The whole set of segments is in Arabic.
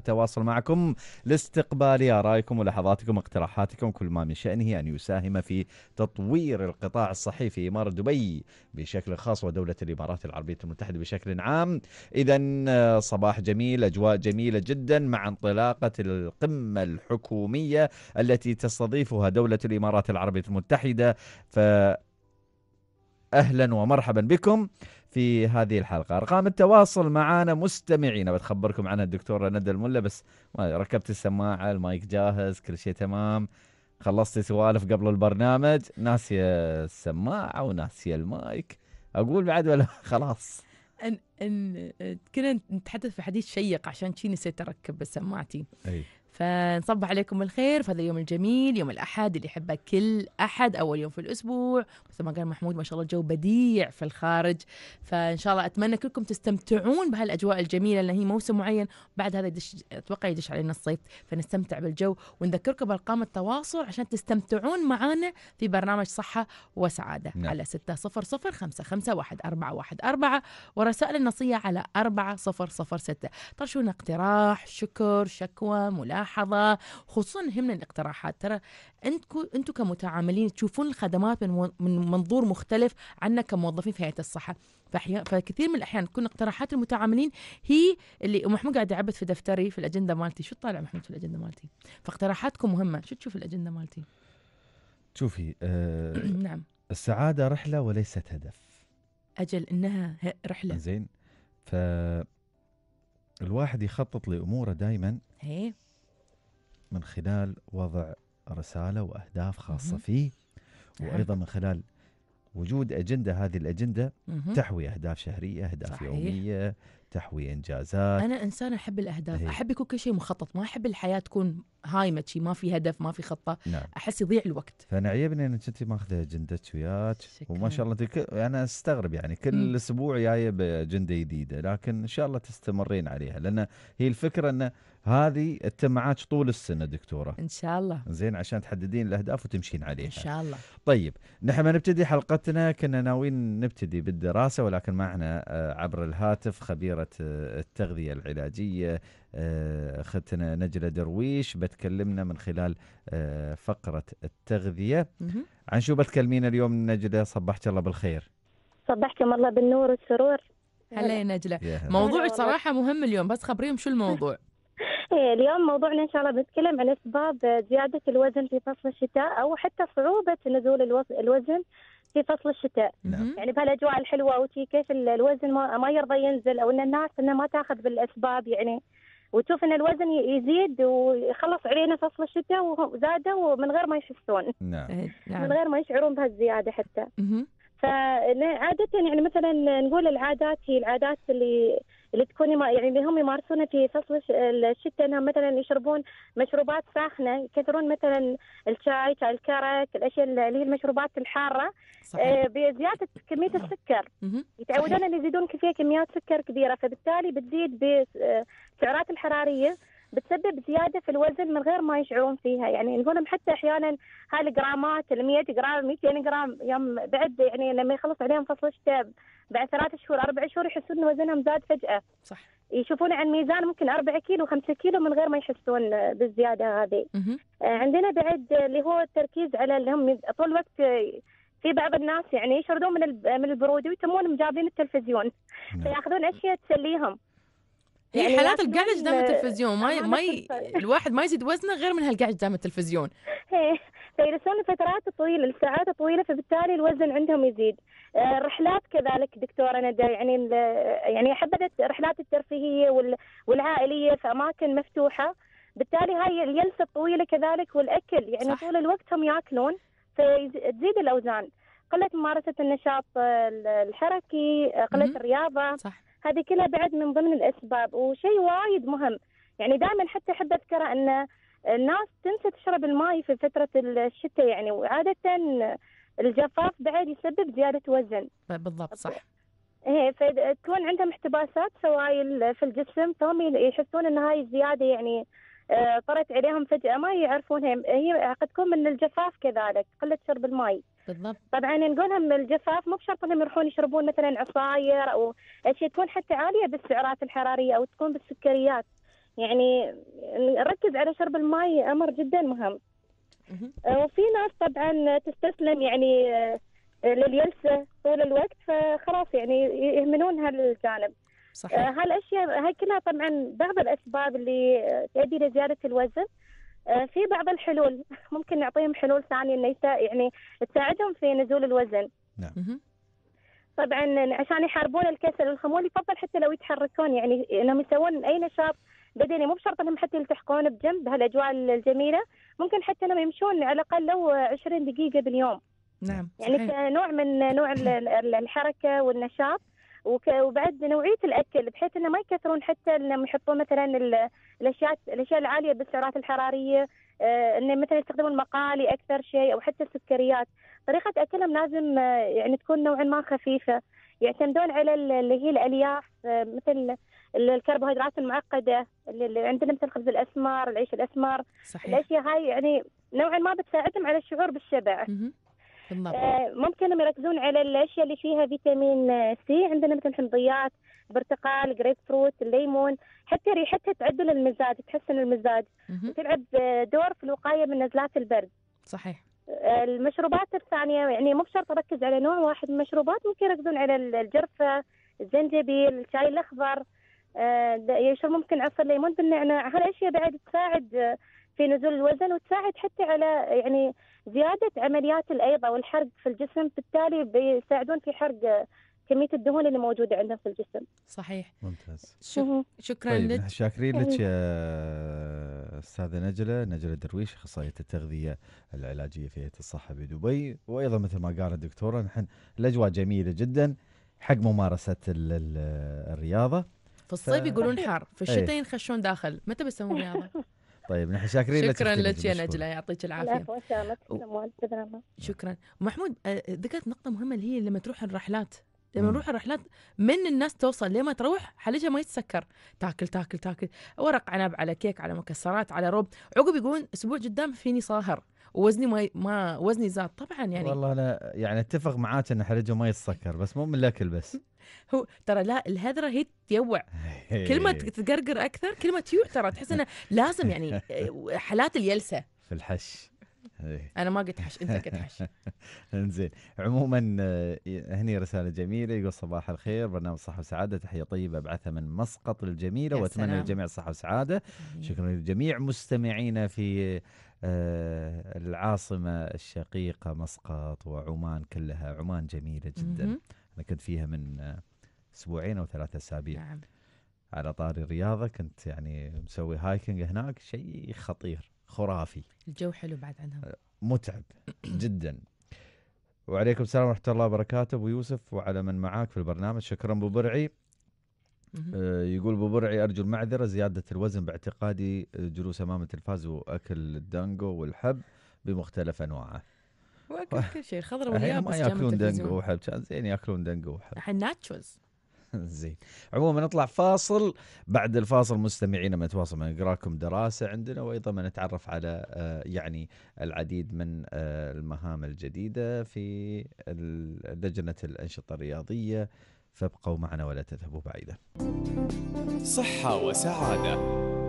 التواصل معكم لاستقبال آرائكم ولحظاتكم واقتراحاتكم كل ما من شأنه أن يساهم في تطوير القطاع الصحي في إمارة دبي بشكل خاص ودولة الإمارات العربية المتحدة بشكل عام إذا آه، صباح جميل أجواء جميلة جدا مع انطلاقة القمة الحكومية التي تستضيفها دولة الإمارات العربية المتحدة ف أهلا ومرحبا بكم في هذه الحلقة أرقام التواصل معنا مستمعينا بتخبركم عنها الدكتورة ندى الملا بس ما ركبت السماعة المايك جاهز كل شيء تمام خلصت سوالف قبل البرنامج ناسية السماعة وناسية المايك أقول بعد ولا خلاص ان ان كنا نتحدث في حديث شيق عشان شي نسيت اركب سماعتي أي. فنصب عليكم الخير في هذا اليوم الجميل يوم الأحد اللي يحبه كل أحد أول يوم في الأسبوع مثل ما قال محمود ما شاء الله الجو بديع في الخارج فإن شاء الله أتمنى كلكم تستمتعون بهالأجواء الجميلة لأن هي موسم معين بعد هذا يدش أتوقع يدش علينا الصيف فنستمتع بالجو ونذكركم بأرقام التواصل عشان تستمتعون معانا في برنامج صحة وسعادة نعم. على 600551414 ورسائل النصية على 4006 طرشونا اقتراح شكر شكوى ملاحظة ملاحظه خصوصا همنا الاقتراحات ترى انتم انتم كمتعاملين تشوفون الخدمات من من منظور مختلف عنا كموظفين في هيئه الصحه فأحيان فكثير من الاحيان تكون اقتراحات المتعاملين هي اللي محمود قاعد يعبث في دفتري في الاجنده مالتي شو طالع محمود في الاجنده مالتي فاقتراحاتكم مهمه شو تشوف الاجنده مالتي شوفي آه نعم السعاده رحله وليست هدف اجل انها رحله زين ف الواحد يخطط لاموره دائما ايه من خلال وضع رسالة وأهداف خاصة فيه وأيضا من خلال وجود أجندة هذه الأجندة تحوي أهداف شهرية أهداف صحيح. يومية تحوي إنجازات أنا إنسان أحب الأهداف هي. إيه. أحب يكون كل شيء مخطط ما أحب الحياة تكون هايمه شي ما في هدف ما في خطه نعم. احس يضيع الوقت فانا عيبني انك انت ماخذه اجندتك وياك وما شاء الله تك... انا استغرب يعني كل م. اسبوع جايه باجنده جديده لكن ان شاء الله تستمرين عليها لان هي الفكره ان هذه التمعات طول السنه دكتوره ان شاء الله زين عشان تحددين الاهداف وتمشين عليها ان شاء الله طيب نحن ما نبتدي حلقتنا كنا ناويين نبتدي بالدراسه ولكن معنا آه، عبر الهاتف خبيره آه، التغذيه العلاجيه آه، اختنا نجله درويش بتكلمنا من خلال آه، فقره التغذيه عن شو بتكلمينا اليوم نجله صبحت الله بالخير صبحكم الله بالنور والسرور هلا يا نجله موضوعك صراحه مهم اليوم بس خبريهم شو الموضوع إيه، اليوم موضوعنا ان شاء الله بنتكلم عن اسباب زياده الوزن في فصل الشتاء او حتى صعوبه نزول الوزن في فصل الشتاء نعم. يعني بهالاجواء الحلوه وكيف كيف الوزن ما يرضى ينزل او ان الناس انها ما تاخذ بالاسباب يعني وتشوف ان الوزن يزيد ويخلص علينا فصل الشتاء وزاده من غير ما يحسون نعم. إيه، نعم من غير ما يشعرون بهالزياده حتى فعادة يعني مثلا نقول العادات هي العادات اللي اللي تكون يعني اللي هم يمارسونها في فصل الشتاء انهم مثلا يشربون مشروبات ساخنه يكثرون مثلا الشاي شاي الكرك الاشياء اللي هي المشروبات الحاره صحيح. آه، بزياده كميه السكر يتعودون ان يزيدون فيها كميات سكر كبيره فبالتالي بتزيد بسعرات آه، الحراريه بتسبب زياده في الوزن من غير ما يشعرون فيها يعني يقولون حتى احيانا هالجرامات المية جرام 200 جرام يوم بعد يعني لما يخلص عليهم فصل الشتاء بعد ثلاث شهور اربع شهور يحسون ان وزنهم زاد فجاه صح يشوفون عن ميزان ممكن أربعة كيلو خمسة كيلو من غير ما يحسون بالزياده هذه آه، عندنا بعد اللي هو التركيز على اللي هم طول الوقت في بعض الناس يعني يشردون من من البروده ويتمون مجابين التلفزيون نعم. فياخذون اشياء تسليهم هي يعني إيه، حالات القعده قدام التلفزيون ما ما الواحد ما يزيد وزنه غير من هالقعده قدام التلفزيون فيجلسون لفترات طويله لساعات طويله فبالتالي الوزن عندهم يزيد الرحلات آه، كذلك دكتوره ندى يعني يعني حبذا الرحلات الترفيهيه والعائليه في اماكن مفتوحه بالتالي هاي الجلسه الطويله كذلك والاكل يعني صح. طول الوقت هم ياكلون فتزيد الاوزان قله ممارسه النشاط آه، الحركي آه، قله الرياضه صح. هذه كلها بعد من ضمن الأسباب وشيء وايد مهم يعني دائما حتى أحب أذكره أن الناس تنسى تشرب الماي في فترة الشتاء يعني وعادة الجفاف بعد يسبب زيادة وزن بالضبط صح ايه فتكون عندهم احتباسات سوائل في الجسم فهم يحسون ان هاي الزياده يعني آه، طرت عليهم فجأة ما يعرفون هي قد تكون من الجفاف كذلك قلة شرب الماء بالضبط طبعا نقولهم الجفاف مو بشرط انهم يروحون يشربون مثلا عصاير او اشياء تكون حتى عاليه بالسعرات الحراريه او تكون بالسكريات يعني نركز على شرب الماء امر جدا مهم آه، وفي ناس طبعا تستسلم يعني آه، لليلسه طول الوقت فخلاص يعني يهملون هالجانب صحيح آه، هالاشياء هاي كلها طبعا بعض الاسباب اللي آه، تؤدي لزياده الوزن آه، في بعض الحلول ممكن نعطيهم حلول ثانيه انه يعني تساعدهم في نزول الوزن نعم طبعا عشان يحاربون الكسل والخمول يفضل حتى لو يتحركون يعني انهم يسوون اي نشاط بدني مو بشرط انهم حتى يلتحقون بجنب هالاجواء الجميله ممكن حتى انهم يمشون على الاقل لو 20 دقيقه باليوم نعم يعني نوع كنوع من نوع الحركه والنشاط وبعد نوعيه الاكل بحيث انه ما يكثرون حتى انهم يحطون مثلا الاشياء الاشياء العاليه بالسعرات الحراريه آه، انه مثلا يستخدمون مقالي اكثر شيء او حتى السكريات طريقه اكلهم لازم آه، يعني تكون نوعا ما خفيفه يعتمدون على اللي هي الالياف آه، مثل الكربوهيدرات المعقده اللي عندنا مثل خبز الاسمر العيش الاسمر صحيح. الاشياء هاي يعني نوعا ما بتساعدهم على الشعور بالشبع بالضبط. آه، ممكن يركزون على الاشياء اللي فيها فيتامين سي عندنا مثل الحمضيات برتقال جريب فروت الليمون حتى ريحتها تعدل المزاج تحسن المزاج وتلعب آه، دور في الوقايه من نزلات البرد صحيح آه، المشروبات الثانيه يعني مو بشرط اركز على نوع واحد من المشروبات ممكن يركزون على الجرفه الزنجبيل الشاي الاخضر يشرب يعني ممكن عصير ليمون بالنعناع هالاشياء بعد تساعد في نزول الوزن وتساعد حتى على يعني زيادة عمليات الأيضة والحرق في الجسم بالتالي بيساعدون في حرق كمية الدهون اللي موجودة عندهم في الجسم صحيح ممتاز شو... شكرا طيب لك شاكرين لك يا أستاذة نجلة نجلة درويش أخصائية التغذية العلاجية في هيئة الصحة بدبي وأيضا مثل ما قال الدكتورة نحن الأجواء جميلة جدا حق ممارسة الرياضة في الصيف ف... يقولون حار في إيه. الشتاء ينخشون داخل متى بيسوون رياضة طيب نحن شاكرين لك شكرا لك يا نجله يعطيك العافيه شكرا محمود آه، ذكرت نقطه مهمه اللي هي لما تروح الرحلات لما نروح الرحلات من الناس توصل لما تروح حليجها ما يتسكر تاكل تاكل تاكل ورق عنب على كيك على مكسرات على روب عقب يقولون اسبوع قدام فيني صاهر وزني ما ما وزني زاد طبعا يعني والله انا يعني اتفق معاك ان حرجه ما يتسكر بس مو من الاكل بس هو ترى لا الهذره هي تيوع كل ما تقرقر اكثر كل ما تيوع ترى تحس انه لازم يعني حالات اليلسه في الحش انا ما قلت حش انت قلت حش انزين عموما آه، هني رساله جميله يقول صباح الخير برنامج صحه وسعاده تحيه طيبه ابعثها من مسقط الجميله واتمنى للجميع الصحه وسعاده شكرا لجميع مستمعينا في آه، العاصمه الشقيقه مسقط وعمان كلها عمان جميله جدا أنا كنت فيها من أسبوعين أو ثلاثة أسابيع نعم. على طاري الرياضة كنت يعني مسوي هايكنج هناك شيء خطير خرافي الجو حلو بعد عنها أه، متعب جدا وعليكم السلام ورحمة الله وبركاته أبو يوسف وعلى من معاك في البرنامج شكرا أبو برعي أه، يقول ابو برعي ارجو المعذره زياده الوزن باعتقادي أه، جلوس امام التلفاز واكل الدانجو والحب بمختلف انواعه. واكل كل شيء خضرة واليابس ما ياكلون دنقو وحب كان زين ياكلون دنقو وحب الحين ناتشوز زين عموما نطلع فاصل بعد الفاصل مستمعينا ما نتواصل معنا نقراكم دراسه عندنا وايضا ما نتعرف على آه، يعني العديد من آه، المهام الجديده في لجنه الانشطه الرياضيه فابقوا معنا ولا تذهبوا بعيدا صحه وسعاده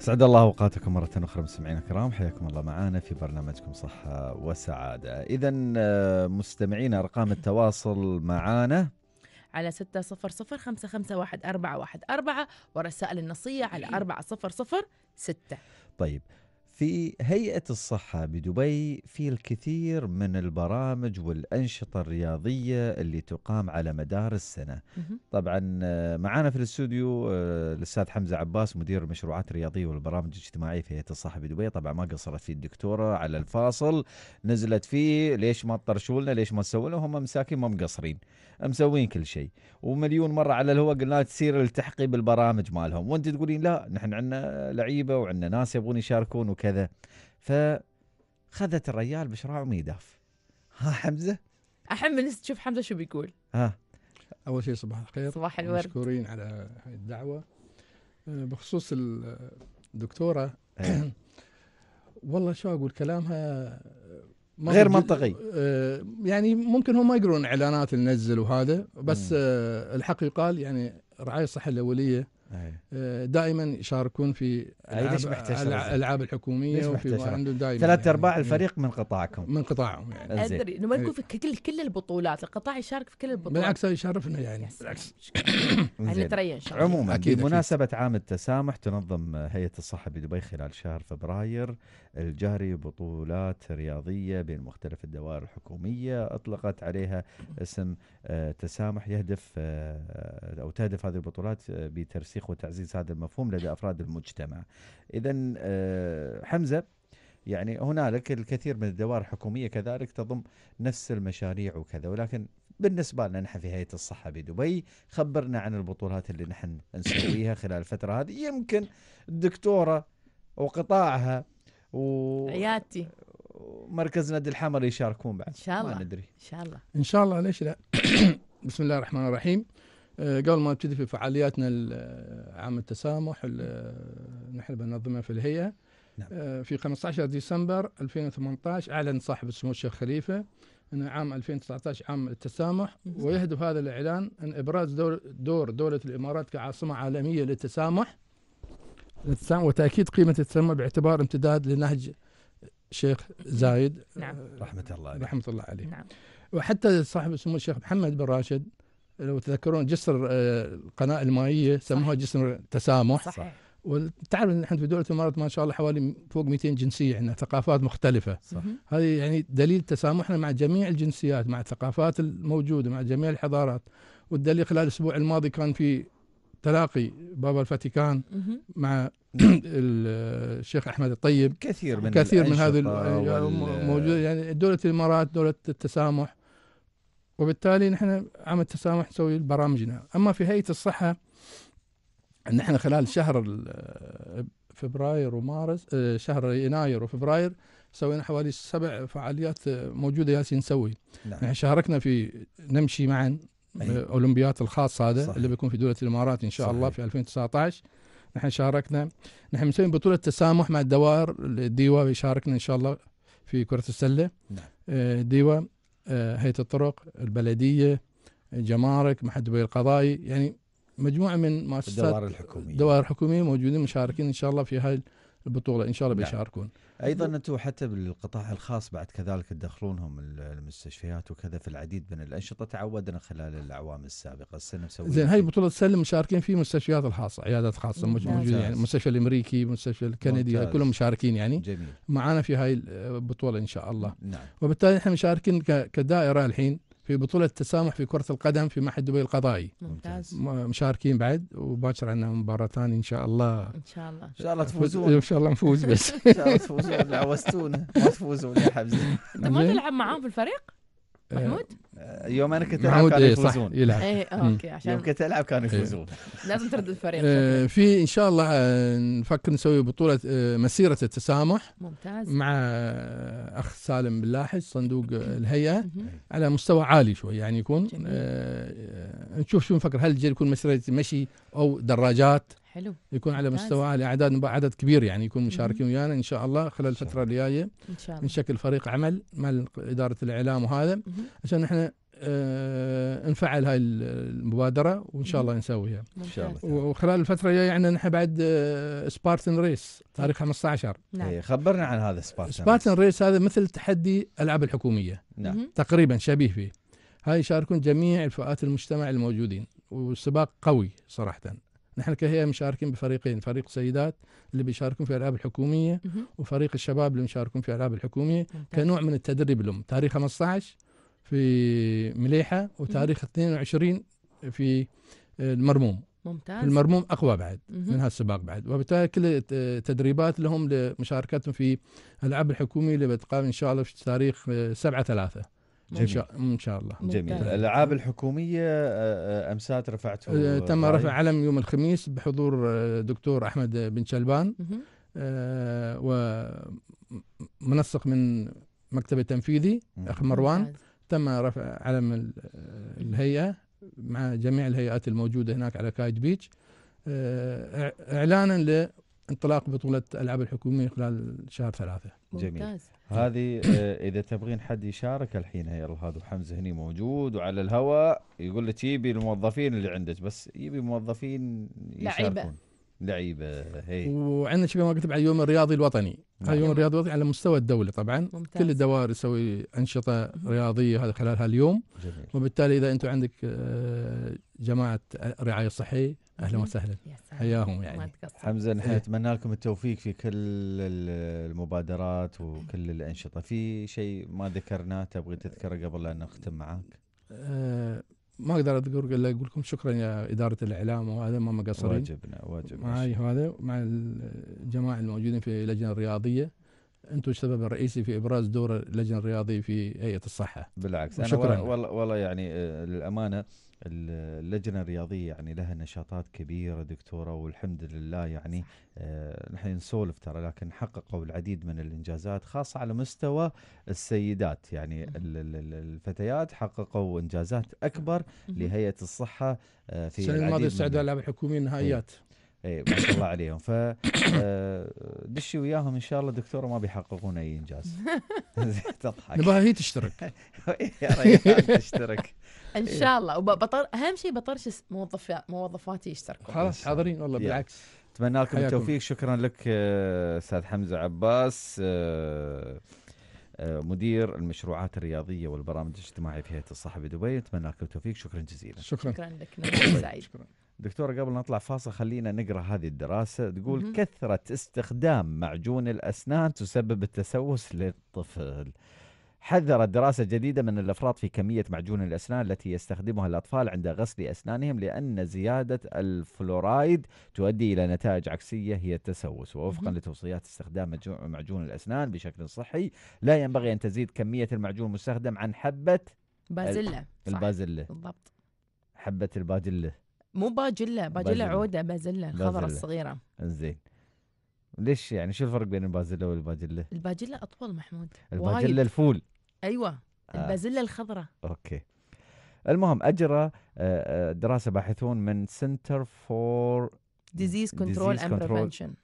سعد الله اوقاتكم مره اخرى مستمعينا الكرام حياكم الله معنا في برنامجكم صحه وسعاده اذا آه، مستمعينا ارقام التواصل معنا على ستة صفر صفر خمسة خمسة واحد أربعة واحد أربعة ورسائل النصية على أربعة صفر صفر ستة طيب في هيئة الصحة بدبي في الكثير من البرامج والأنشطة الرياضية اللي تقام على مدار السنة طبعا آه، معنا في الاستوديو آه، الأستاذ حمزة عباس مدير المشروعات الرياضية والبرامج الاجتماعية في هيئة الصحة بدبي طبعا ما قصرت فيه الدكتورة على الفاصل نزلت فيه ليش ما تطرشوا لنا ليش ما تسوون لنا هم مساكين ما مقصرين مسوين كل شيء ومليون مرة على الهواء قلنا تصير التحقي بالبرامج مالهم وانت تقولين لا نحن عندنا لعيبة وعندنا ناس يبغون يشاركون وكذا وكذا فخذت الريال بشراع وميداف ها حمزه احب الناس تشوف حمزه شو بيقول ها اول شيء صباح الخير صباح الورد مشكورين على هاي الدعوه آه، بخصوص الدكتوره والله شو اقول كلامها غير منطقي آه، يعني ممكن هم ما يقرون اعلانات ننزل وهذا بس آه، الحق يقال يعني الرعايه الصحيه الاوليه آه، دائما يشاركون في العاب الالعاب الحكوميه وفي عندهم دائما ثلاث يعني. ارباع يعني الفريق من قطاعكم من قطاعهم يعني ادري ما يكون في كل كل البطولات القطاع يشارك في كل البطولات بالعكس يشرفنا يعني بالعكس ان شاء الله عموما بمناسبه عام التسامح تنظم هيئه الصحه بدبي خلال شهر فبراير الجاري بطولات رياضية بين مختلف الدوائر الحكومية أطلقت عليها اسم آه، تسامح يهدف آه، آه، أو تهدف هذه البطولات بترسيخ وتعزيز هذا المفهوم لدى أفراد المجتمع إذا حمزة يعني هنالك الكثير من الدوائر الحكومية كذلك تضم نفس المشاريع وكذا ولكن بالنسبة لنا نحن في هيئة الصحة بدبي خبرنا عن البطولات اللي نحن نسويها خلال الفترة هذه يمكن الدكتورة وقطاعها و عيادتي ومركز نادي الحمر يشاركون بعد ان شاء الله ما ندري ان شاء الله ان شاء الله ليش لا بسم الله الرحمن الرحيم آه، قبل ما نبتدي في فعالياتنا آه، عام التسامح اللي آه، نحن بننظمها في الهيئه نعم. في 15 ديسمبر 2018 اعلن صاحب السمو الشيخ خليفه ان عام 2019 عام التسامح ويهدف هذا الاعلان ان ابراز دور دور دوله الامارات كعاصمه عالميه للتسامح التسامح وتأكيد قيمة التسامح باعتبار امتداد لنهج شيخ زايد نعم. آه، رحمة الله عليه رحمة الله عليه نعم. وحتى صاحب سمو الشيخ محمد بن راشد لو تذكرون جسر آه، القناة المائية سموها جسر التسامح صحيح وتعرف ان احنا في دوله الامارات ما شاء الله حوالي فوق 200 جنسيه عندنا ثقافات مختلفه صح. هذه يعني دليل تسامحنا مع جميع الجنسيات مع الثقافات الموجوده مع جميع الحضارات والدليل خلال الاسبوع الماضي كان في تلاقي بابا الفاتيكان مع الشيخ احمد الطيب كثير من كثير من هذه موجوده يعني دوله الامارات دوله التسامح وبالتالي نحن عام التسامح نسوي برامجنا اما في هيئه الصحه نحن خلال شهر فبراير ومارس آه، شهر يناير وفبراير سوينا حوالي سبع فعاليات موجوده ياسين نسوي نعم. شاركنا في نمشي معا الاولمبيات الخاص هذا صحيح. اللي بيكون في دوله الامارات ان شاء صحيح. الله في 2019 نحن شاركنا نحن مسويين بطوله تسامح مع الدوائر الديوا بيشاركنا ان شاء الله في كره السله نعم. آه، ديوا آه، هيئه الطرق البلديه جمارك محل دبي القضائي يعني مجموعه من مؤسسات الدوائر الحكوميه الدوائر الحكوميه موجودين مشاركين ان شاء الله في هاي البطوله ان شاء الله نعم. بيشاركون ايضا انتم حتى بالقطاع الخاص بعد كذلك تدخلونهم المستشفيات وكذا في العديد من الانشطه تعودنا خلال الاعوام السابقه السنه مسويين زين هاي بطوله السنه مشاركين في مستشفيات الخاصه عيادات خاصه موجوده يعني المستشفى الامريكي المستشفى الكندي كلهم مشاركين يعني جميل معانا في هاي البطوله ان شاء الله نعم وبالتالي احنا مشاركين كدائره الحين في بطولة التسامح في كرة القدم في معهد دبي القضائي ممتاز مشاركين بعد وباكر عندنا مباراة ثانية إن شاء الله إن شاء الله إن شاء الله تفوزون إن شاء الله نفوز بس إن شاء الله تفوزون عوزتونا ما تفوزون يا حبزي أنت ما تلعب معاهم في الفريق محمود؟ آه، يوم انا كنت العب كانوا إيه، يفوزون إيه يلعب إيه اوكي عشان يوم كنت العب كانوا إيه. يفوزون إيه. لازم ترد الفريق إيه في ان شاء الله آه، نفكر نسوي بطوله آه، مسيره التسامح ممتاز مع آه، اخ سالم باللاحج صندوق الهيئه على مستوى عالي شوي يعني يكون نشوف شو نفكر هل يكون مسيره مشي او دراجات حلو يكون على مستوى عالي اعداد عدد كبير يعني يكون مشاركين ويانا ان شاء الله خلال الفتره الجايه ان شاء الله نشكل فريق عمل مال اداره الاعلام وهذا مم. عشان احنا آه نفعل هاي المبادره وان شاء الله نسويها ان شاء الله وخلال الفتره الجايه عندنا نحن بعد آه سبارتن طيب. ريس تاريخ 15 نعم. إيه، خبرنا عن هذا سبارتن سبارتن ريس. ريس هذا مثل تحدي الالعاب الحكوميه نعم. تقريبا شبيه فيه هاي يشاركون جميع الفئات المجتمع الموجودين والسباق قوي صراحه نحن كهيئة مشاركين بفريقين فريق السيدات اللي بيشاركون في الألعاب الحكومية وفريق الشباب اللي بيشاركون في الألعاب الحكومية كنوع من التدريب لهم تاريخ 15 في مليحة وتاريخ 22 في المرموم ممتاز المرموم اقوى بعد مهم. من هالسباق بعد وبالتالي كل التدريبات لهم لمشاركتهم في الالعاب الحكوميه اللي بتقام ان شاء الله في تاريخ 7 3 جميل ان شاء الله جميل الالعاب الحكوميه آه، آه، امسات رفعته آه، تم رفع علم يوم الخميس بحضور دكتور احمد بن شلبان ومنسق من مكتب التنفيذي اخ مروان تم رفع علم الهيئه مع جميع الهيئات الموجوده هناك على كايد بيتش اعلانا انطلاق بطولة الألعاب الحكومية خلال شهر ثلاثة جميل ممتاز. هذه آه، إذا تبغين حد يشارك الحين هيا هذا وحمزة هني موجود وعلى الهواء يقول لك يبي الموظفين اللي عندك بس يبي موظفين يشاركون لعيبة لعيبه هي وعندنا شبه ما كتب على اليوم الرياضي الوطني هذا اليوم نعم. الرياضي الوطني على مستوى الدوله طبعا ممتاز. كل الدوائر يسوي انشطه رياضيه هذا خلال هاليوم جميل. وبالتالي اذا انتم عندك آه، جماعه الرعايه الصحيه اهلا وسهلا حياهم يعني حمزه نحن إيه. نتمنى لكم التوفيق في كل المبادرات وكل الانشطه في شيء ما ذكرناه تبغي تذكره قبل لا نختم معاك أه ما اقدر اذكر الا اقول لكم شكرا يا اداره الاعلام وهذا ما مقصرين واجبنا واجب معي هذا مع الجماعه الموجودين في اللجنه الرياضيه انتم السبب الرئيسي في ابراز دور اللجنه الرياضي في هيئه الصحه. بالعكس انا شكرا والله والله يعني آه، للامانه اللجنه الرياضيه يعني لها نشاطات كبيره دكتوره والحمد لله يعني آه، نحن نسولف ترى لكن حققوا العديد من الانجازات خاصه على مستوى السيدات يعني الفتيات حققوا انجازات اكبر لهيئه الصحه آه، في السنه الماضيه استعدوا العاب الحكوميه نهائيات اي ما شاء الله عليهم ف آه، دشي وياهم ان شاء الله دكتوره ما بيحققون اي انجاز تضحك نبغاها هي تشترك يا ريال تشترك ان إيه. شاء الله وبطر اهم شيء بطرش موظف موظفاتي يشتركون خلاص حاضرين والله بالعكس اتمنى لكم التوفيق شكرا لك آه، استاذ حمزه عباس آه، مدير المشروعات الرياضيه والبرامج الاجتماعيه في هيئه الصحه بدبي اتمنى لكم التوفيق شكرا جزيلا شكرا شكرا لك نعم، سعيد شكرا دكتورة قبل نطلع فاصل خلينا نقرا هذه الدراسة تقول مم. كثرة استخدام معجون الأسنان تسبب التسوس للطفل حذر دراسة جديدة من الإفراط في كمية معجون الأسنان التي يستخدمها الأطفال عند غسل أسنانهم لأن زيادة الفلورايد تؤدي إلى نتائج عكسية هي التسوس ووفقا لتوصيات استخدام معجون الأسنان بشكل صحي لا ينبغي أن تزيد كمية المعجون المستخدم عن حبة بازلة البازلة بالضبط حبة البازلة مو باجلة باجلة عودة بازلة الخضرة الصغيرة زين ليش يعني شو الفرق بين البازلة والباجلة؟ الباجلة أطول محمود الباجلة الفول أيوة آه. البازلة الخضرة أوكي المهم أجرى آه، آه، دراسة باحثون من سنتر فور ديزيز كنترول اند بريفنشن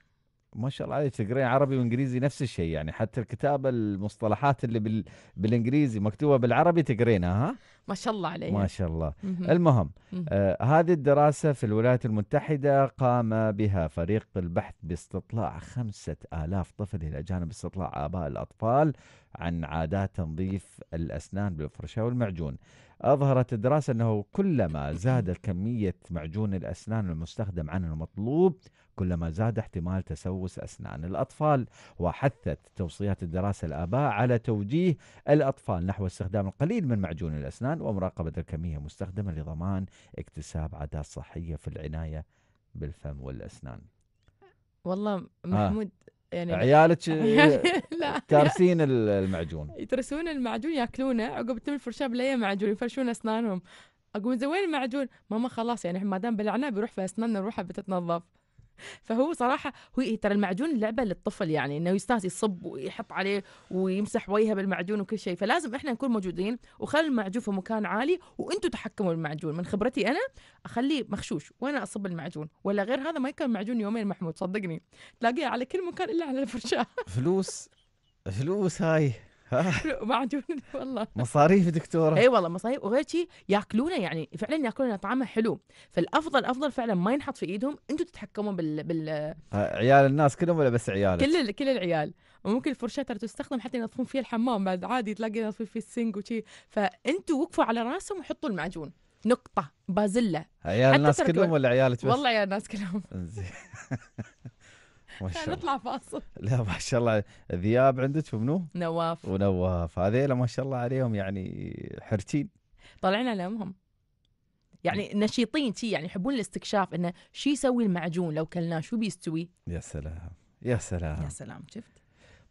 ما شاء الله عليك تقرين عربي وانجليزي نفس الشيء يعني حتى الكتابه المصطلحات اللي بال... بالانجليزي مكتوبه بالعربي تقرينها ها؟ ما شاء الله عليك ما شاء الله مهم. المهم مهم. آه هذه الدراسه في الولايات المتحده قام بها فريق البحث باستطلاع خمسة آلاف طفل الى جانب استطلاع اباء الاطفال عن عادات تنظيف الاسنان بالفرشاه والمعجون. أظهرت الدراسة أنه كلما زادت كمية معجون الأسنان المستخدم عن المطلوب كلما زاد احتمال تسوس أسنان الأطفال وحثت توصيات الدراسة الآباء على توجيه الأطفال نحو استخدام القليل من معجون الأسنان ومراقبة الكمية المستخدمة لضمان اكتساب عادات صحية في العناية بالفم والأسنان والله آه. محمود يعني آه. يعني عيالك تارسين المعجون يترسون المعجون ياكلونه عقب تم الفرشاه بلاية معجون يفرشون اسنانهم اقول زين المعجون ماما خلاص يعني ما دام بلعناه بيروح في اسناننا روحه بتتنظف فهو صراحه هو إيه، ترى المعجون لعبه للطفل يعني انه يستانس يصب ويحط عليه ويمسح وجهه بالمعجون وكل شيء فلازم احنا نكون موجودين وخلي المعجون في مكان عالي وانتم تحكموا بالمعجون من خبرتي انا اخليه مخشوش وانا اصب المعجون ولا غير هذا ما يكون معجون يومين محمود صدقني تلاقيه على كل مكان الا على الفرشاه فلوس فلوس هاي معجون والله مصاريف دكتوره اي والله مصاريف وغير شيء ياكلونه يعني فعلا ياكلونه طعمه حلو فالافضل افضل فعلا ما ينحط في ايدهم انتم تتحكمون بال بال عيال الناس كلهم ولا بس عيالك؟ كل ال... كل العيال وممكن الفرشاه ترى تستخدم حتى ينظفون فيها الحمام بعد عادي تلاقي ينظفون فيه السنك وشي فانتوا وقفوا على راسهم وحطوا المعجون نقطه بازله عيال الناس كلهم ولا عيالك بس؟ والله عيال الناس كلهم ما شاء الله نطلع فاصل لا ما شاء الله ذياب عندك ومنو؟ نواف ونواف هذيلا ما شاء الله عليهم يعني حرتين طلعنا لامهم يعني نشيطين تي يعني يحبون الاستكشاف انه شو يسوي المعجون لو كلناه شو بيستوي؟ يا سلام يا سلام يا سلام شفت؟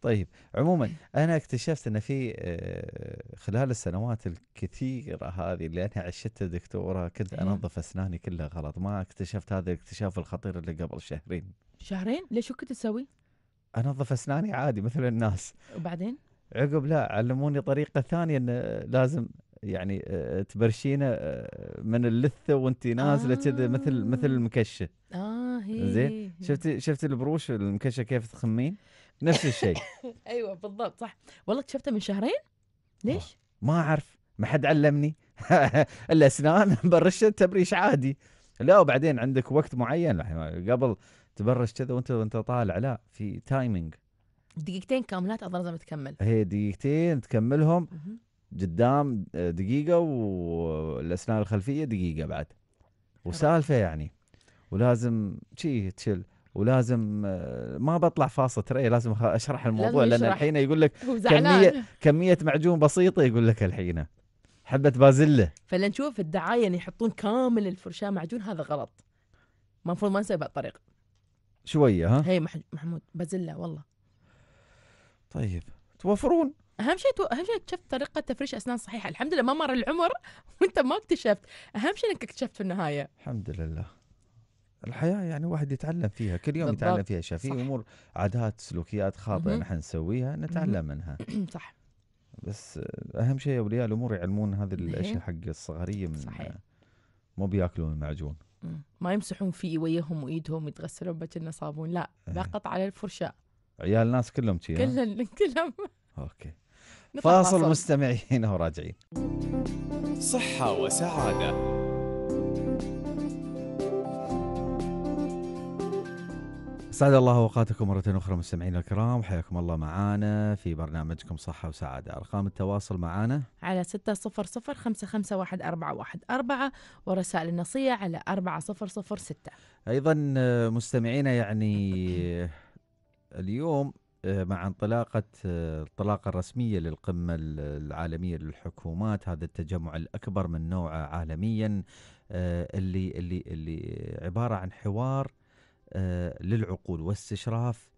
طيب عموما انا اكتشفت ان في آه، خلال السنوات الكثيره هذه اللي انا عشتها دكتوره كنت إيه. انظف اسناني كلها غلط ما اكتشفت هذا الاكتشاف الخطير اللي قبل شهرين شهرين ليش شو كنت تسوي؟ انظف اسناني عادي مثل الناس وبعدين؟ عقب لا علموني طريقه ثانيه انه لازم يعني آه، تبرشينه آه، من اللثه وانت نازله كذا آه مثل مثل آه. المكشه اه هي زين شفتي شفتي البروش المكشه كيف تخمين؟ نفس الشيء ايوه بالضبط صح والله اكتشفته من شهرين ليش؟ ما اعرف ما حد علمني الاسنان برشه تبريش عادي لا وبعدين عندك وقت معين قبل تبرش كذا وانت وانت طالع لا في تايمينج دقيقتين كاملات اظن لازم تكمل هي دقيقتين تكملهم قدام آه، دقيقة والأسنان الخلفية دقيقة بعد وسالفة يعني ولازم شي تشل ولازم آه، ما بطلع فاصل تري إيه، لازم أشرح الموضوع لازم لأن الحين يقول لك كمية كمية معجون بسيطة يقول لك الحين حبة بازلة فلنشوف الدعاية ان يحطون كامل الفرشاة معجون هذا غلط المفروض ما نسوي بهالطريقة شويه ها هي محمود بازلة والله طيب توفرون اهم شيء تو... اهم شيء اكتشفت طريقه تفريش اسنان صحيحه الحمد لله ما مر العمر وانت ما اكتشفت اهم شيء انك اكتشفت في النهايه الحمد لله الحياه يعني واحد يتعلم فيها كل يوم بالضبط. يتعلم فيها اشياء في امور عادات سلوكيات خاطئه نحن نسويها نتعلم منها صح بس اهم شيء اولياء الامور يعلمون هذه الاشياء حق الصغاريه من صحيح. مو بياكلون المعجون ما يمسحون فيه وجههم وايدهم يتغسلون بجنة صابون لا لا على الفرشاه عيال الناس كلهم كذي كلهم كلهم اوكي فاصل مستمعين وراجعين صحه وسعاده سعد الله اوقاتكم مرة اخرى مستمعينا الكرام حياكم الله معانا في برنامجكم صحة وسعادة، ارقام التواصل معانا على 600 أربعة ورسائل النصية على ستة ايضا مستمعينا يعني اليوم آه، مع انطلاقة آه، الطلاقة الرسمية للقمة العالمية للحكومات هذا التجمع الأكبر من نوعه عالميا آه، اللي اللي اللي عبارة عن حوار آه، للعقول واستشراف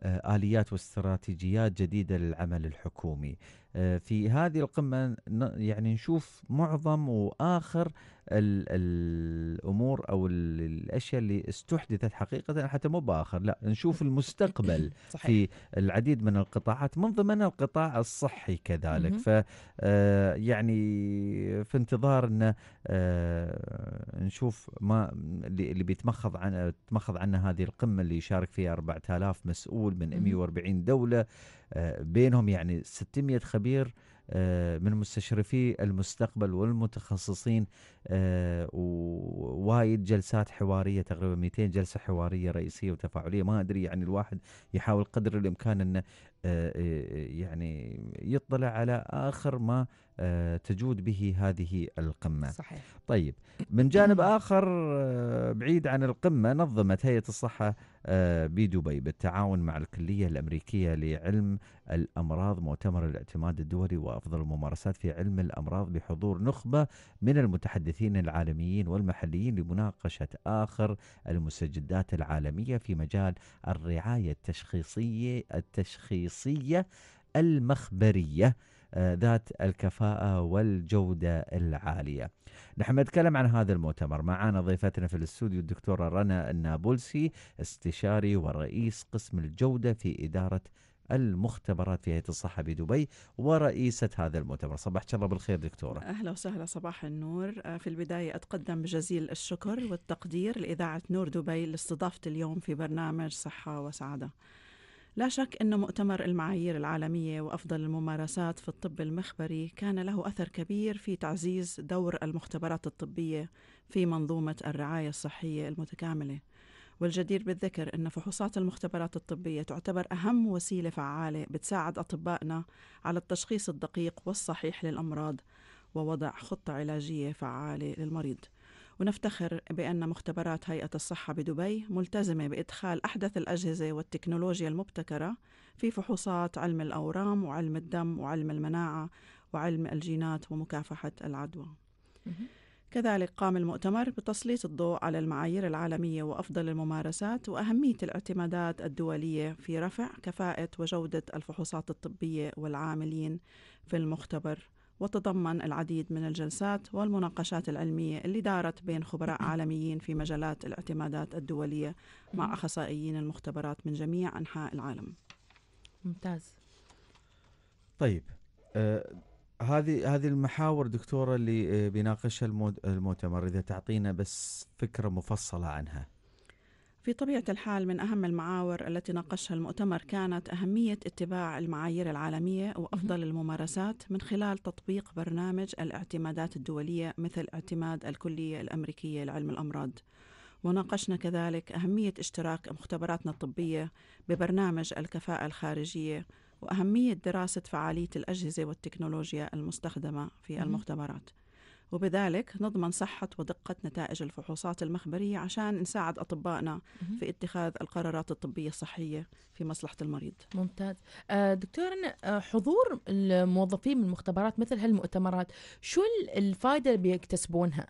آه، آليات واستراتيجيات جديدة للعمل الحكومي آه، في هذه القمة يعني نشوف معظم وآخر الأمور أو الأشياء اللي استحدثت حقيقة حتى مو بآخر لا نشوف المستقبل صحيح. في العديد من القطاعات من ضمنها القطاع الصحي كذلك ف آه، يعني في انتظار أن آه، نشوف ما اللي بيتمخض عن تمخض عنا هذه القمة اللي يشارك فيها 4000 مسؤول من 140 دولة بينهم يعني 600 خبير آه، من مستشرفي المستقبل والمتخصصين آه، ووايد جلسات حواريه تقريبا 200 جلسه حواريه رئيسيه وتفاعليه ما ادري يعني الواحد يحاول قدر الامكان انه آه، يعني يطلع على اخر ما آه، تجود به هذه القمة صحيح. طيب من جانب آخر آه، بعيد عن القمة نظمت هيئة الصحة آه، بدبي بالتعاون مع الكلية الأمريكية لعلم الأمراض مؤتمر الاعتماد الدولي وأفضل الممارسات في علم الأمراض بحضور نخبة من المتحدثين العالميين والمحليين لمناقشة آخر المستجدات العالمية في مجال الرعاية التشخيصية التشخيصية المخبرية آه، ذات الكفاءة والجودة العالية نحن نتكلم عن هذا المؤتمر معنا ضيفتنا في الاستوديو الدكتورة رنا النابلسي استشاري ورئيس قسم الجودة في إدارة المختبرات في هيئه الصحه بدبي ورئيسه هذا المؤتمر، صباح الله بالخير دكتوره. اهلا وسهلا صباح النور، آه، في البدايه اتقدم بجزيل الشكر والتقدير لاذاعه نور دبي لاستضافه اليوم في برنامج صحه وسعاده. لا شك أن مؤتمر المعايير العالمية وأفضل الممارسات في الطب المخبري كان له أثر كبير في تعزيز دور المختبرات الطبية في منظومة الرعاية الصحية المتكاملة والجدير بالذكر أن فحوصات المختبرات الطبية تعتبر أهم وسيلة فعالة بتساعد أطبائنا على التشخيص الدقيق والصحيح للأمراض ووضع خطة علاجية فعالة للمريض ونفتخر بأن مختبرات هيئة الصحة بدبي ملتزمة بإدخال أحدث الأجهزة والتكنولوجيا المبتكرة في فحوصات علم الأورام وعلم الدم وعلم المناعة وعلم الجينات ومكافحة العدوى. كذلك قام المؤتمر بتسليط الضوء على المعايير العالمية وأفضل الممارسات وأهمية الاعتمادات الدولية في رفع كفاءة وجودة الفحوصات الطبية والعاملين في المختبر وتضمن العديد من الجلسات والمناقشات العلمية اللي دارت بين خبراء عالميين في مجالات الاعتمادات الدولية مع أخصائيين المختبرات من جميع أنحاء العالم ممتاز طيب آه هذه هذه المحاور دكتورة اللي آه، بيناقشها المؤتمر إذا تعطينا بس فكرة مفصلة عنها في طبيعة الحال من أهم المعاور التي ناقشها المؤتمر كانت أهمية اتباع المعايير العالمية وأفضل الممارسات من خلال تطبيق برنامج الاعتمادات الدولية مثل اعتماد الكلية الأمريكية لعلم الأمراض وناقشنا كذلك أهمية اشتراك مختبراتنا الطبية ببرنامج الكفاءة الخارجية وأهمية دراسة فعالية الأجهزة والتكنولوجيا المستخدمة في المختبرات وبذلك نضمن صحة ودقة نتائج الفحوصات المخبرية عشان نساعد أطبائنا في اتخاذ القرارات الطبية الصحية في مصلحة المريض ممتاز آه، دكتورنا آه، حضور الموظفين من المختبرات مثل هالمؤتمرات شو الفائدة اللي بيكتسبونها؟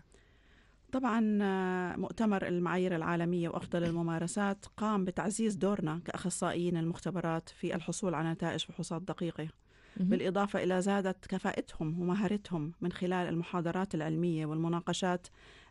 طبعا آه، مؤتمر المعايير العالمية وأفضل الممارسات قام بتعزيز دورنا كأخصائيين المختبرات في الحصول على نتائج فحوصات دقيقة بالإضافة إلى زادت كفاءتهم ومهارتهم من خلال المحاضرات العلمية والمناقشات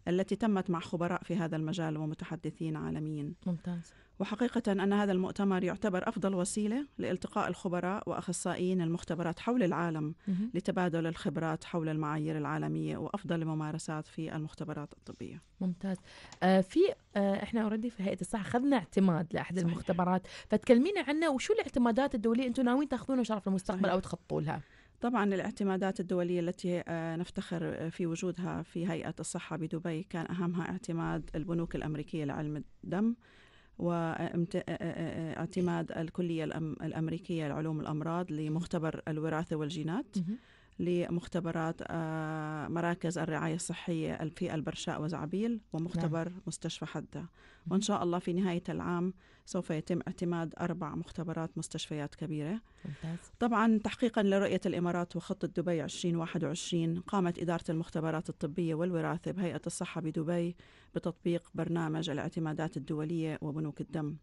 التي تمت مع خبراء في هذا المجال ومتحدثين عالميين ممتاز وحقيقة أن هذا المؤتمر يعتبر أفضل وسيلة لالتقاء الخبراء وأخصائيين المختبرات حول العالم لتبادل الخبرات حول المعايير العالمية وأفضل الممارسات في المختبرات الطبية ممتاز آه في آه احنا اوريدي في هيئة الصحة خذنا اعتماد لأحد صحيح. المختبرات فتكلمينا عنه وشو الاعتمادات الدولية أنتم ناويين تاخذونها إن شاء الله في المستقبل صحيح. أو تخطوا لها طبعا الاعتمادات الدولية التي آه، نفتخر في وجودها في هيئة الصحة بدبي كان أهمها اعتماد البنوك الأمريكية لعلم الدم واعتماد الكلية الأمريكية لعلوم الأمراض لمختبر الوراثة والجينات لمختبرات آه، مراكز الرعاية الصحية في البرشاء وزعبيل ومختبر نعم. مستشفى حدة وإن شاء الله في نهاية العام سوف يتم اعتماد أربع مختبرات مستشفيات كبيرة ممتاز. طبعا تحقيقا لرؤية الإمارات وخطة دبي 2021 قامت إدارة المختبرات الطبية والوراثة بهيئة الصحة بدبي بتطبيق برنامج الاعتمادات الدولية وبنوك الدم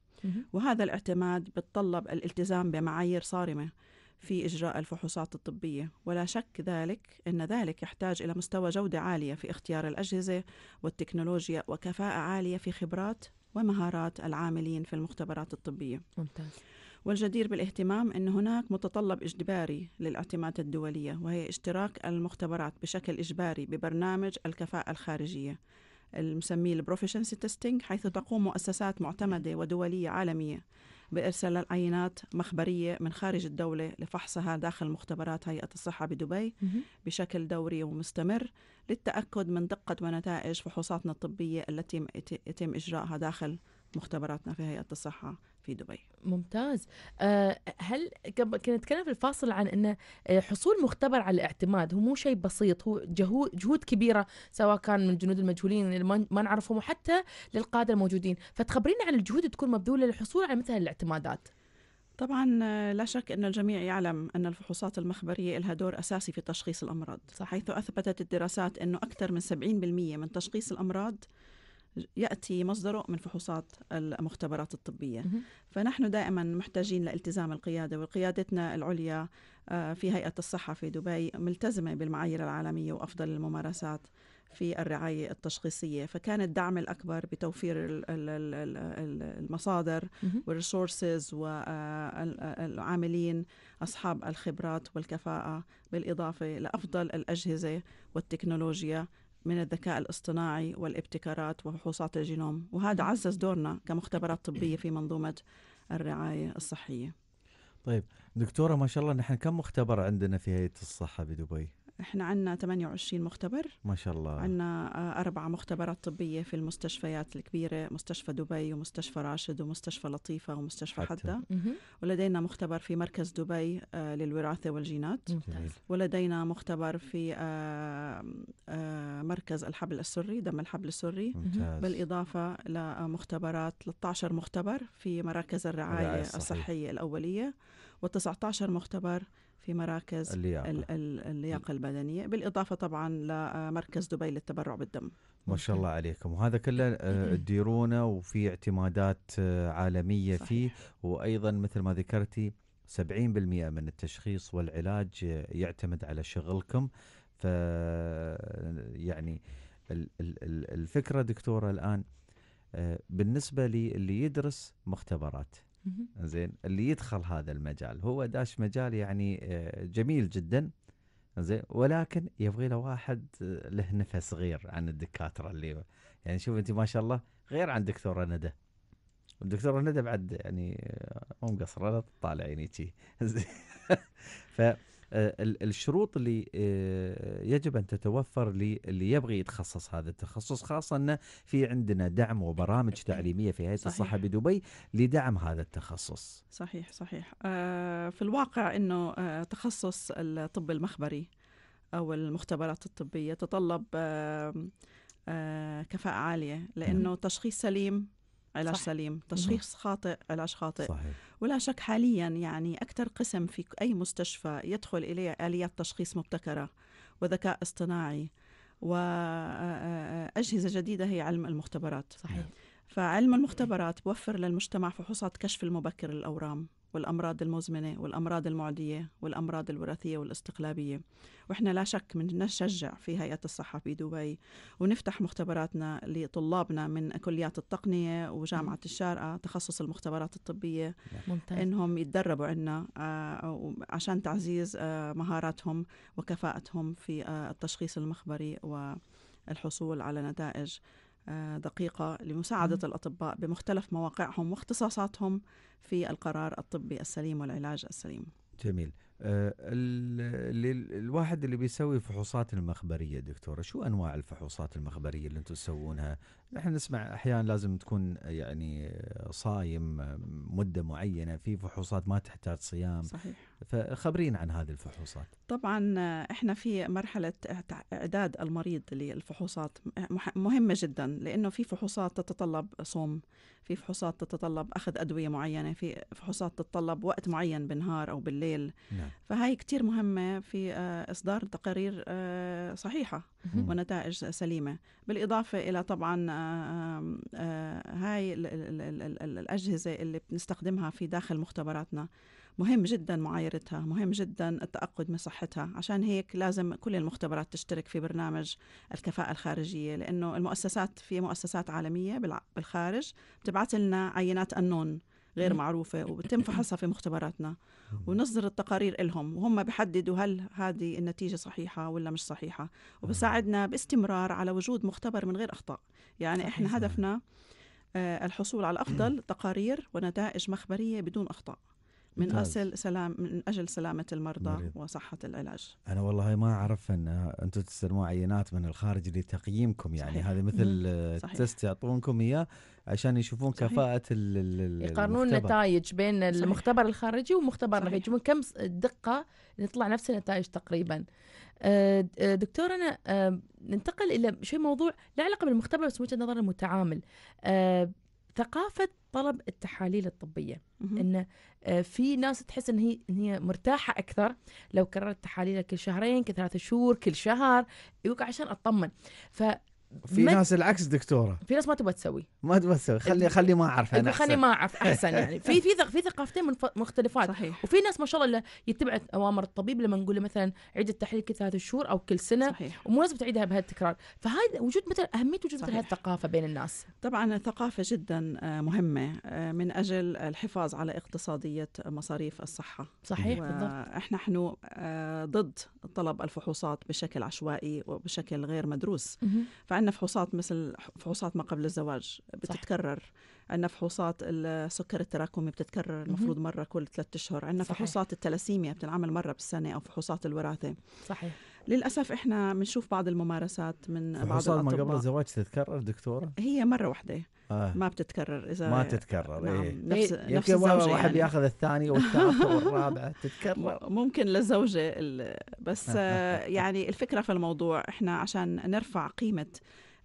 وهذا الاعتماد بتطلب الالتزام بمعايير صارمة في إجراء الفحوصات الطبية ولا شك ذلك أن ذلك يحتاج إلى مستوى جودة عالية في اختيار الأجهزة والتكنولوجيا وكفاءة عالية في خبرات ومهارات العاملين في المختبرات الطبية ممتاز والجدير بالاهتمام أن هناك متطلب إجباري للاعتمادات الدولية وهي اشتراك المختبرات بشكل إجباري ببرنامج الكفاءة الخارجية المسميه البروفيشنسي تيستينج حيث تقوم مؤسسات معتمدة ودولية عالمية بإرسال العينات مخبرية من خارج الدولة لفحصها داخل مختبرات هيئة الصحة بدبي بشكل دوري ومستمر للتأكد من دقة ونتائج فحوصاتنا الطبية التي يتم إجراءها داخل مختبراتنا في هيئه الصحه في دبي. ممتاز آه، هل كنا نتكلم في الفاصل عن ان آه، حصول مختبر على الاعتماد هو مو شيء بسيط هو جهود كبيره سواء كان من الجنود المجهولين اللي ما نعرفهم وحتى للقاده الموجودين فتخبرينا عن الجهود اللي تكون مبذوله للحصول على مثل الاعتمادات. طبعا آه، لا شك أن الجميع يعلم أن الفحوصات المخبرية لها دور أساسي في تشخيص الأمراض حيث أثبتت الدراسات أنه أكثر من 70% من تشخيص الأمراض ياتي مصدره من فحوصات المختبرات الطبيه فنحن دائما محتاجين لالتزام القياده وقيادتنا العليا آه، في هيئه الصحه في دبي ملتزمه بالمعايير العالميه وافضل الممارسات في الرعاية التشخيصية فكان الدعم الأكبر بتوفير المصادر والريسورسز والعاملين آه، آه، أصحاب الخبرات والكفاءة بالإضافة لأفضل الأجهزة والتكنولوجيا من الذكاء الاصطناعي والابتكارات وفحوصات الجينوم وهذا نعم. عزز دورنا كمختبرات طبية في منظومة الرعاية الصحية طيب دكتورة ما شاء الله نحن كم مختبر عندنا في هيئة الصحة بدبي؟ احنا عندنا 28 مختبر ما شاء الله عندنا آه، أربع مختبرات طبية في المستشفيات الكبيرة مستشفى دبي ومستشفى راشد ومستشفى لطيفة ومستشفى حتى, حتى. ولدينا مختبر في مركز دبي آه، للوراثة والجينات ممتاز. ولدينا مختبر في آه، مركز الحبل السري دم الحبل السري ممتاز. بالإضافة لمختبرات 13 مختبر في مراكز الرعاية الصحية الأولية و19 مختبر في مراكز اللياقة, اللياقة نعم. البدنية بالإضافة طبعا لمركز آه، دبي للتبرع بالدم ما شاء الله عليكم وهذا كله تديرونه آه، إيه. وفي اعتمادات آه، عالمية صحيح. فيه وأيضا مثل ما ذكرتي 70% من التشخيص والعلاج يعتمد على شغلكم ف يعني الفكرة دكتورة الآن بالنسبة للي يدرس مختبرات زين اللي يدخل هذا المجال هو داش مجال يعني آه، جميل جدا زين ولكن يبغي له واحد آه، له نفس صغير عن الدكاتره اللي يعني شوف انت ما شاء الله غير عن دكتوره ندى الدكتوره ندى بعد يعني آه، مو مقصره لا تطالع زين يعني ف آه، الشروط اللي آه، يجب ان تتوفر للي يبغي يتخصص هذا التخصص خاصه انه في عندنا دعم وبرامج تعليميه في هيئه الصحه بدبي لدعم هذا التخصص. صحيح صحيح آه، في الواقع انه تخصص الطب المخبري او المختبرات الطبيه تطلب كفاءه عاليه نعم. لانه تشخيص سليم علاج صح. سليم تشخيص نعم. خاطئ علاج خاطئ صحيح. ولا شك حاليا يعني أكثر قسم في أي مستشفى يدخل إليه آليات تشخيص مبتكرة وذكاء اصطناعي وأجهزة آه، آه، آه، جديدة هي علم المختبرات صحيح فعلم المختبرات بوفر للمجتمع فحوصات كشف المبكر للأورام والأمراض المزمنة والأمراض المعدية والأمراض الوراثية والاستقلابية وإحنا لا شك من نشجع في هيئة الصحة في دبي ونفتح مختبراتنا لطلابنا من كليات التقنية وجامعة الشارقة تخصص المختبرات الطبية ممتاز. إنهم يتدربوا عنا آه، عشان تعزيز آه، مهاراتهم وكفاءتهم في آه، التشخيص المخبري والحصول على نتائج آه، دقيقة لمساعدة الأطباء بمختلف مواقعهم واختصاصاتهم في القرار الطبي السليم والعلاج السليم جميل آه، الواحد اللي بيسوي فحوصات المخبرية دكتورة شو أنواع الفحوصات المخبرية اللي أنتم تسوونها نحن نسمع احيانا لازم تكون يعني صايم مده معينه في فحوصات ما تحتاج صيام صحيح فخبرين عن هذه الفحوصات طبعا احنا في مرحله اعداد المريض للفحوصات مهمه جدا لانه في فحوصات تتطلب صوم في فحوصات تتطلب اخذ ادويه معينه في فحوصات تتطلب وقت معين بالنهار او بالليل نعم. فهي كثير مهمه في آه، اصدار تقارير آه، صحيحه ونتائج سليمه بالاضافه الى طبعا آه، هاي الأجهزة اللي بنستخدمها في داخل مختبراتنا مهم جدا معايرتها مهم جدا التأكد من صحتها عشان هيك لازم كل المختبرات تشترك في برنامج الكفاءة الخارجية لأنه المؤسسات في مؤسسات عالمية بالخارج بتبعث لنا عينات النون غير معروفة وبتم فحصها في مختبراتنا ونصدر التقارير لهم وهم بحددوا هل هذه النتيجة صحيحة ولا مش صحيحة وبساعدنا باستمرار على وجود مختبر من غير أخطاء يعني إحنا هدفنا آه، الحصول على أفضل تقارير ونتائج مخبرية بدون أخطاء من اصل سلام من اجل سلامه المرضى مريض. وصحه العلاج. انا والله ما اعرف ان انتم تستلموا عينات من الخارج لتقييمكم يعني هذا مثل آه، تست يعطونكم اياه عشان يشوفون صحيح. كفاءة يقارنون النتائج بين المختبر الخارجي ومختبر الخارجي يشوفون كم دقة نطلع نفس النتائج تقريبا آه، آه، دكتور أنا آه، ننتقل إلى شيء موضوع لا علاقة بالمختبر بس وجهة نظر المتعامل ثقافة طلب التحاليل الطبية أن في ناس تحس أن هي, إن هي مرتاحة أكثر لو كررت تحاليلها كل شهرين كل ثلاثة شهور كل شهر يوقع عشان أطمن ف في مد... ناس العكس دكتوره في ناس ما تبغى تسوي ما تبغى تسوي خلي خلي ما اعرف انا خلي ما اعرف احسن يعني في في في ثقافتين مختلفات صحيح. وفي ناس ما شاء الله يتبع اوامر الطبيب لما نقول له مثلا عيد التحليل كل ثلاث شهور او كل سنه صحيح. ومو لازم تعيدها بهالتكرار فهذا وجود مثل اهميه وجود مثل هالثقافه بين الناس طبعا الثقافه جدا آه، مهمه آه، من اجل الحفاظ على اقتصاديه مصاريف الصحه صحيح بالضبط احنا نحن آه، ضد طلب الفحوصات بشكل عشوائي وبشكل غير مدروس عندنا فحوصات مثل فحوصات ما قبل الزواج بتتكرر عندنا فحوصات السكر التراكمي بتتكرر المفروض مره كل ثلاثة اشهر عندنا فحوصات التلاسيميا بتنعمل مره بالسنه او فحوصات الوراثه صحيح للاسف احنا بنشوف بعض الممارسات من بعض الاطباء ما قبل الزواج تتكرر دكتوره هي مره واحده آه. ما بتتكرر اذا ما تتكرر نعم. إيه. نفس إيه. نفس واحد يعني. ياخذ الثاني والثالث والرابع تتكرر ممكن للزوجه بس آه، يعني الفكره في الموضوع احنا عشان نرفع قيمه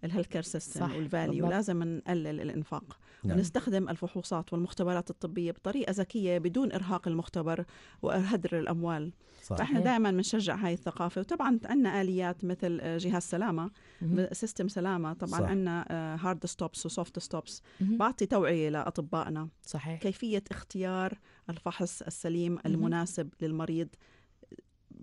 الهيلث كير سيستم والفاليو لازم نقلل الانفاق نعم. ونستخدم الفحوصات والمختبرات الطبيه بطريقه ذكيه بدون ارهاق المختبر وهدر الاموال صح. فاحنا دائما بنشجع هاي الثقافه وطبعا عندنا اليات مثل آه، جهاز سلامه سيستم سلامه طبعا عندنا هارد ستوبس وسوفت ستوبس بعطي توعيه لاطبائنا صحيح كيفيه اختيار الفحص السليم المناسب للمريض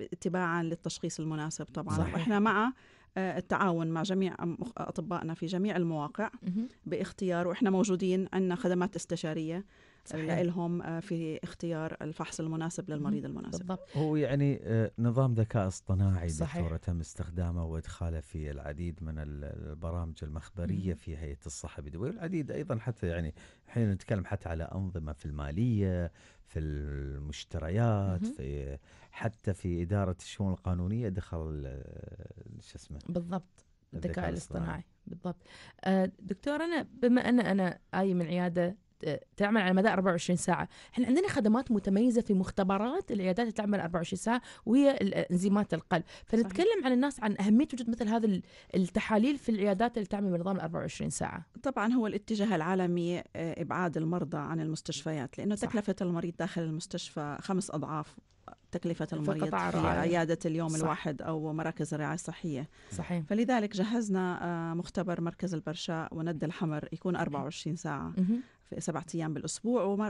اتباعا للتشخيص المناسب طبعا صحيح. احنا مع آه، التعاون مع جميع اطبائنا في جميع المواقع باختيار واحنا موجودين عندنا خدمات استشاريه آه، لهم آه، في اختيار الفحص المناسب للمريض المناسب بالضبط. هو يعني نظام ذكاء اصطناعي صحيح. دكتورة تم استخدامه وادخاله في العديد من البرامج المخبرية في هيئة الصحة بدبي والعديد أيضا حتى يعني احنا نتكلم حتى على أنظمة في المالية في المشتريات في حتى في اداره الشؤون القانونيه دخل شو اسمه بالضبط الذكاء الاصطناعي بالضبط آه، دكتور انا بما ان انا اي من عياده آه، تعمل على مدى 24 ساعة احنا عندنا خدمات متميزة في مختبرات العيادات اللي تعمل 24 ساعة وهي انزيمات القلب فنتكلم صحيح. عن الناس عن أهمية وجود مثل هذا التحاليل في العيادات اللي تعمل بنظام 24 ساعة طبعا هو الاتجاه العالمي آه، إبعاد المرضى عن المستشفيات لأنه صح. تكلفة المريض داخل المستشفى خمس أضعاف تكلفة المريض في, في عيادة اليوم صح. الواحد أو مراكز الرعاية الصحية صحيح فلذلك جهزنا آه، مختبر مركز البرشاء وند الحمر يكون 24 ساعة في سبعة أيام بالأسبوع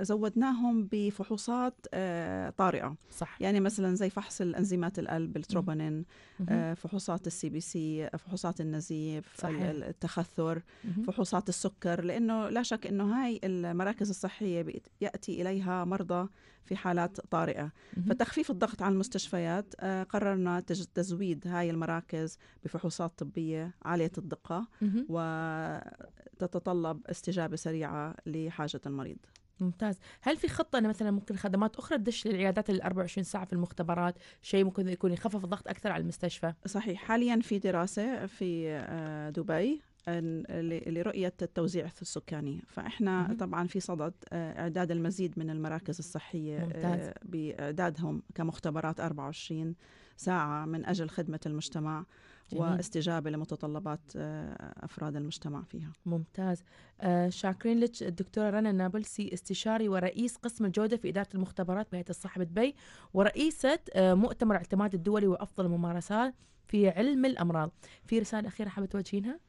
وزودناهم بفحوصات آه، طارئة صح. يعني مثلا زي فحص الأنزيمات القلب التروبونين آه، فحوصات السي بي سي فحوصات النزيف صحيح. التخثر فحوصات السكر لأنه لا شك أنه هاي المراكز الصحية يأتي إليها مرضى في حالات طارئة فتخفيف الضغط على المستشفيات آه، قررنا تزويد هاي المراكز بفحوصات طبية عالية الدقة وتتطلب استجابة سريعة سريعه لحاجه المريض ممتاز هل في خطه انه مثلا ممكن خدمات اخرى تدش للعيادات ال 24 ساعه في المختبرات شيء ممكن يكون يخفف الضغط اكثر على المستشفى صحيح حاليا في دراسه في آه، دبي لرؤية التوزيع السكاني فإحنا مم. طبعا في صدد آه، إعداد المزيد من المراكز الصحية آه، ممتاز. بإعدادهم كمختبرات 24 ساعة من أجل خدمة المجتمع واستجابه لمتطلبات آه، افراد المجتمع فيها. ممتاز. آه، شاكرين لك الدكتوره رنا نابلسي استشاري ورئيس قسم الجوده في اداره المختبرات بهيئه الصحه بدبي ورئيسه آه، مؤتمر الاعتماد الدولي وافضل الممارسات في علم الامراض. في رساله اخيره حابه توجهينها؟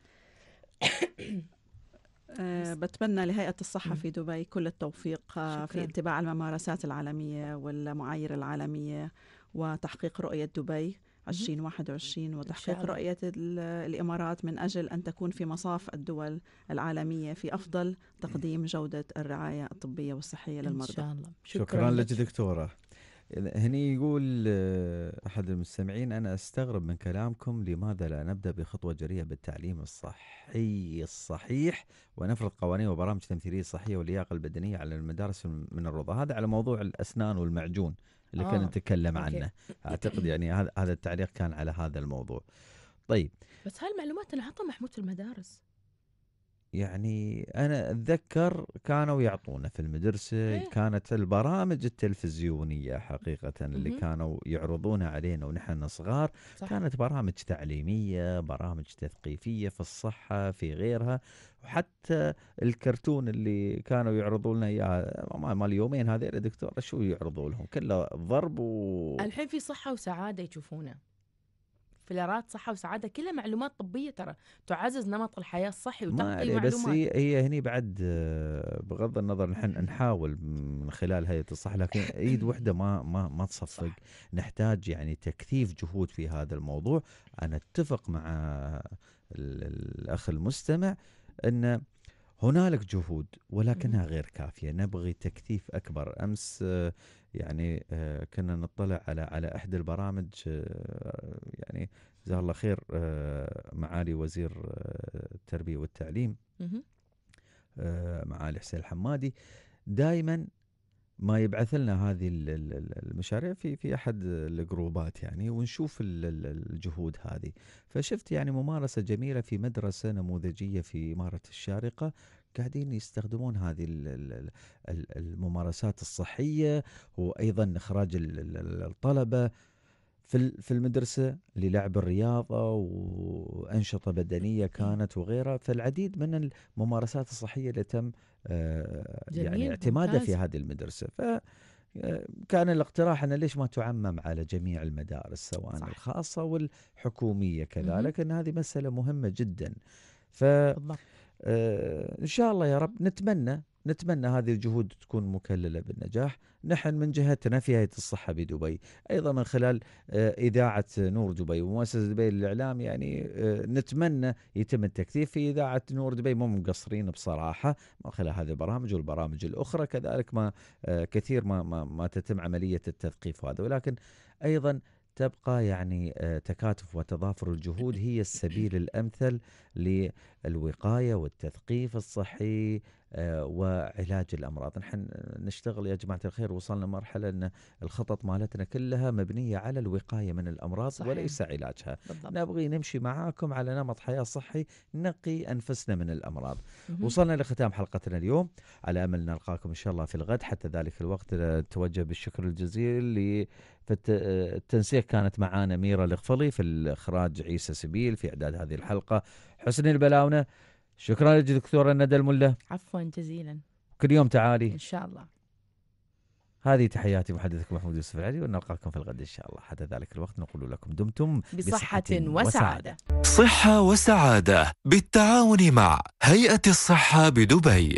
بتمنى لهيئة الصحة في دبي كل التوفيق شكرا. في اتباع الممارسات العالمية والمعايير العالمية وتحقيق رؤية دبي 2021 وتحقيق رؤية الإمارات من أجل أن تكون في مصاف الدول العالمية في أفضل تقديم إيه. جودة الرعاية الطبية والصحية للمرضى إن شاء الله شكرا, شكرا لك دكتورة هني يقول آه، أحد المستمعين أنا أستغرب من كلامكم لماذا لا نبدأ بخطوة جريئة بالتعليم الصحي الصحيح ونفرض قوانين وبرامج تمثيلية صحية واللياقة البدنية على المدارس من الرضا هذا على موضوع الأسنان والمعجون اللي آه. كنا نتكلم عنه اعتقد يعني هذا التعليق كان على هذا الموضوع طيب بس هاي المعلومات انعطى محمود في المدارس يعني انا اتذكر كانوا يعطونا في المدرسه أيه. كانت البرامج التلفزيونيه حقيقه اللي كانوا يعرضونها علينا ونحن صغار صح. كانت برامج تعليميه برامج تثقيفيه في الصحه في غيرها وحتى الكرتون اللي كانوا يعرضوا لنا اياه يومين اليومين يا دكتور شو يعرضوا لهم كله ضرب و الحين في صحه وسعاده يشوفونه فلرات صحه وسعاده كلها معلومات طبيه ترى تعزز نمط الحياه الصحي وتنقل معلومات بس هي هي هني بعد بغض النظر نحن نحاول من خلال هيئه الصحه لكن ايد وحده ما ما ما تصفق نحتاج يعني تكثيف جهود في هذا الموضوع انا اتفق مع الاخ المستمع ان هنالك جهود ولكنها غير كافيه نبغي تكثيف اكبر امس آه، يعني آه، كنا نطلع على على احدى البرامج آه، يعني جزاه الله خير معالي وزير التربيه والتعليم معالي حسين الحمادي دائما ما يبعث لنا هذه المشاريع في في احد الجروبات يعني ونشوف الجهود هذه فشفت يعني ممارسه جميله في مدرسه نموذجيه في اماره الشارقه قاعدين يستخدمون هذه الممارسات الصحيه وايضا اخراج الطلبه في في المدرسه للعب الرياضه وانشطه بدنيه كانت وغيرها فالعديد من الممارسات الصحيه اللي تم آه، يعني اعتمادها في هذه المدرسه ف آه، كان الاقتراح انه ليش ما تعمم على جميع المدارس سواء صح. الخاصه والحكوميه كذلك ان هذه مساله مهمه جدا ف آه ان شاء الله يا رب نتمنى نتمنى هذه الجهود تكون مكللة بالنجاح نحن من جهتنا في هيئة الصحة بدبي أيضا من خلال آه، إذاعة نور دبي ومؤسسة دبي للإعلام يعني آه، نتمنى يتم التكثيف في إذاعة نور دبي مو مقصرين بصراحة من خلال هذه البرامج والبرامج الأخرى كذلك ما آه، كثير ما, ما, ما تتم عملية التثقيف هذا ولكن أيضا تبقى يعني آه، تكاتف وتضافر الجهود هي السبيل الامثل للوقايه والتثقيف الصحي آه، وعلاج الامراض، نحن نشتغل يا جماعه الخير وصلنا مرحله ان الخطط مالتنا كلها مبنيه على الوقايه من الامراض صحيح. وليس علاجها. بالضبط. نبغي نمشي معاكم على نمط حياه صحي نقي انفسنا من الامراض. مهم. وصلنا لختام حلقتنا اليوم، على امل نلقاكم ان شاء الله في الغد حتى ذلك الوقت نتوجه آه، بالشكر الجزيل فالتنسيق آه، كانت معانا ميرا الاغفلي في الإخراج عيسى سبيل في إعداد هذه الحلقة حسني البلاونة شكرا لك دكتورة ندى الملة عفوا جزيلا كل يوم تعالي إن شاء الله هذه تحياتي محدثكم محمود يوسف العلي ونلقاكم في الغد إن شاء الله حتى ذلك الوقت نقول لكم دمتم بصحة, بصحة وسعادة صحة وسعادة بالتعاون مع هيئة الصحة بدبي